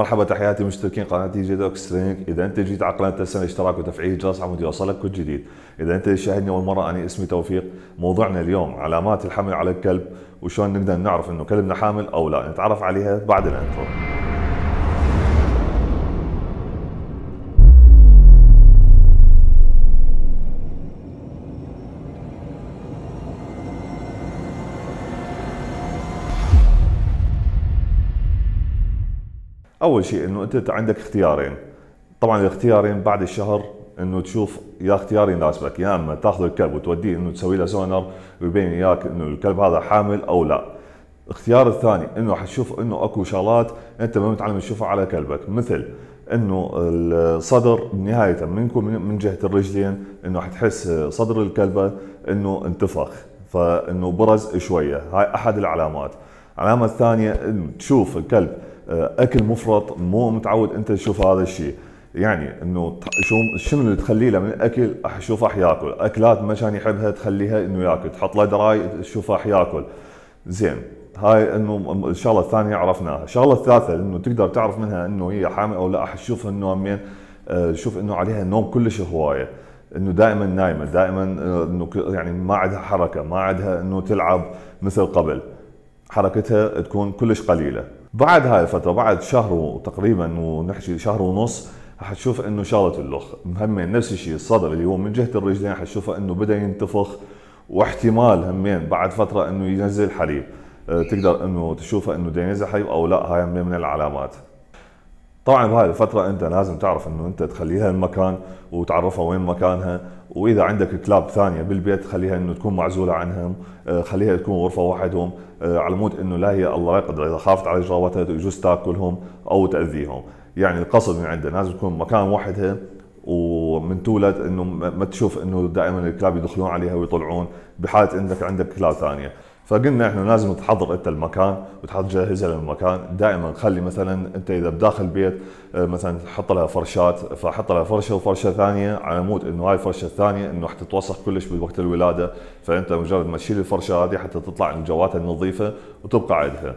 مرحبا تحياتي مشتركين قناه جي دوك سترينج اذا انت جيت على قناه تسمى الاشتراك وتفعيل الجرس عمود يوصلك كل جديد اذا انت شاهدني اول مره انا اسمي توفيق موضوعنا اليوم علامات الحمل على الكلب وشلون نقدر نعرف انه كلبنا حامل او لا نتعرف عليها بعد الانترو اول شيء انه انت عندك اختيارين طبعا الاختيارين بعد الشهر انه تشوف يا اختيار يناسبك يا اما تاخذ الكلب وتوديه انه تسوي له سونار ويبين اياك انه الكلب هذا حامل او لا الاختيار الثاني انه حتشوف انه اكو شغلات انت ما متعلم تشوفها على كلبك مثل انه الصدر نهايه منكم من جهه الرجلين انه حتحس صدر الكلبه انه انتفخ فانه برز شويه هاي احد العلامات العلامه الثانيه انه تشوف الكلب آه، اكل مفرط مو متعود انت تشوف هذا الشيء يعني انه شو شنو اللي تخليه له من الاكل اشوفه حياكل اكلات ما كان يحبها تخليها انه ياكل تحط له دراي تشوفه حياكل زين هاي انه الشغله الثانيه عرفناها الشغله الثالثه انه تقدر تعرف منها انه هي حامل او لا حتشوف انه من آه، شوف انه عليها نوم كلش هوايه انه دائما نايمه دائما آه، انه يعني ما عندها حركه ما عندها انه تلعب مثل قبل حركتها تكون كلش قليله بعد هاي الفتره بعد شهر تقريبا ونحكي شهر ونص حتشوف انه شغله اللخ همين نفس الشيء الصدر اللي هو من جهه الرجلين حتشوفها انه بدا ينتفخ واحتمال همين بعد فتره انه ينزل حليب أه، تقدر انه تشوفها انه بده ينزل حليب او لا هاي همين من العلامات طبعا بهاي الفترة أنت لازم تعرف أنه أنت تخليها المكان وتعرفها وين مكانها وإذا عندك كلاب ثانية بالبيت خليها أنه تكون معزولة عنهم آه، خليها تكون غرفة وحدهم آه، على مود أنه لا هي الله يقدر إذا خافت على جراوتها يجوز تاكلهم أو تأذيهم يعني القصد من عندنا لازم تكون مكان وحدها ومن تولد انه ما تشوف انه دائما الكلاب يدخلون عليها ويطلعون بحاله انك عندك كلاب ثانيه فقلنا احنا لازم تحضر انت المكان وتجهزها للمكان دائما خلي مثلا انت اذا بداخل البيت آه، مثلا تحط لها فرشات فحط لها فرشه وفرشه ثانيه على مود انه هاي الفرشه الثانيه انه حتتوسخ كلش بوقت الولاده فانت مجرد ما تشيل الفرشه هذه حتى تطلع من جواتها النظيفه وتبقى عندها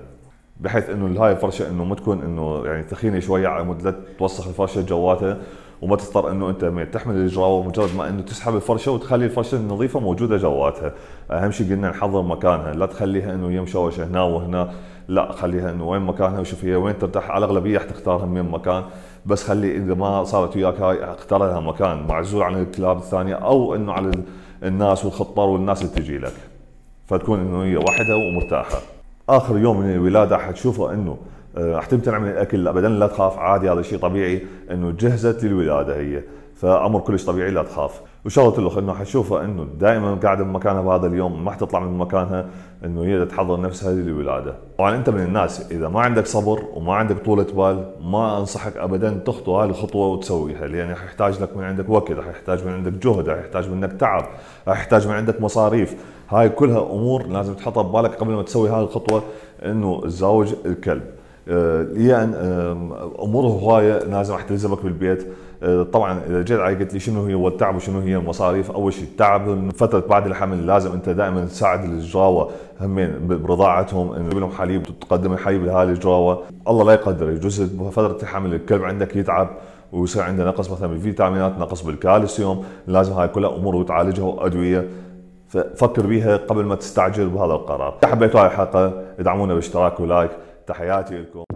بحيث انه هاي الفرشه انه ما تكون انه يعني ثخينه شويه على مود لا توسخ الفرشه جواتها وما تضطر انه انت تحمل الجراوه مجرد ما انه تسحب الفرشه وتخلي الفرشه النظيفه موجوده جواتها، اهم شيء قلنا نحضر مكانها، لا تخليها انه هي مشوشه هنا وهنا، لا خليها انه وين مكانها وشوف هي وين ترتاح على الاغلبيه راح تختارها من مكان، بس خلي اذا ما صارت وياك هاي اختار لها مكان معزول عن الكلاب الثانيه او انه على الناس والخطار والناس اللي تجي لك. فتكون انه هي وحده ومرتاحه. اخر يوم من الولاده حتشوفه انه آه، رح تمتنع من الاكل ابدا لا تخاف عادي هذا شيء طبيعي انه جهزت للولاده هي فامر كلش طبيعي لا تخاف وشغله الاخ انه حتشوفها انه دائما قاعده بمكانها بهذا اليوم ما حتطلع من مكانها انه هي تحضر نفسها للولاده طبعا انت من الناس اذا ما عندك صبر وما عندك طوله بال ما انصحك ابدا تخطو هاي الخطوه وتسويها لان رح يحتاج لك من عندك وقت رح يحتاج من عندك جهد رح يحتاج منك تعب رح يحتاج من عندك مصاريف هاي كلها امور لازم تحطها ببالك قبل ما تسوي هاي الخطوه انه تزوج الكلب آه، يعني آه، اموره هوايه لازم راح تلزمك بالبيت آه، طبعا اذا جيت علي قلت لي شنو هي التعب وشنو هي المصاريف اول شيء التعب فتره بعد الحمل لازم انت دائما تساعد الجراوه همين برضاعتهم انه لهم حليب تقدم الحليب لهذه الجراوه الله لا يقدر يجوز فتره الحمل الكلب عندك يتعب ويصير عنده نقص مثلا بالفيتامينات نقص بالكالسيوم لازم هاي كلها امور وتعالجها وادويه ففكر بيها قبل ما تستعجل بهذا القرار اذا حبيتوا هاي الحلقه ادعمونا باشتراك ولايك تحياتي لكم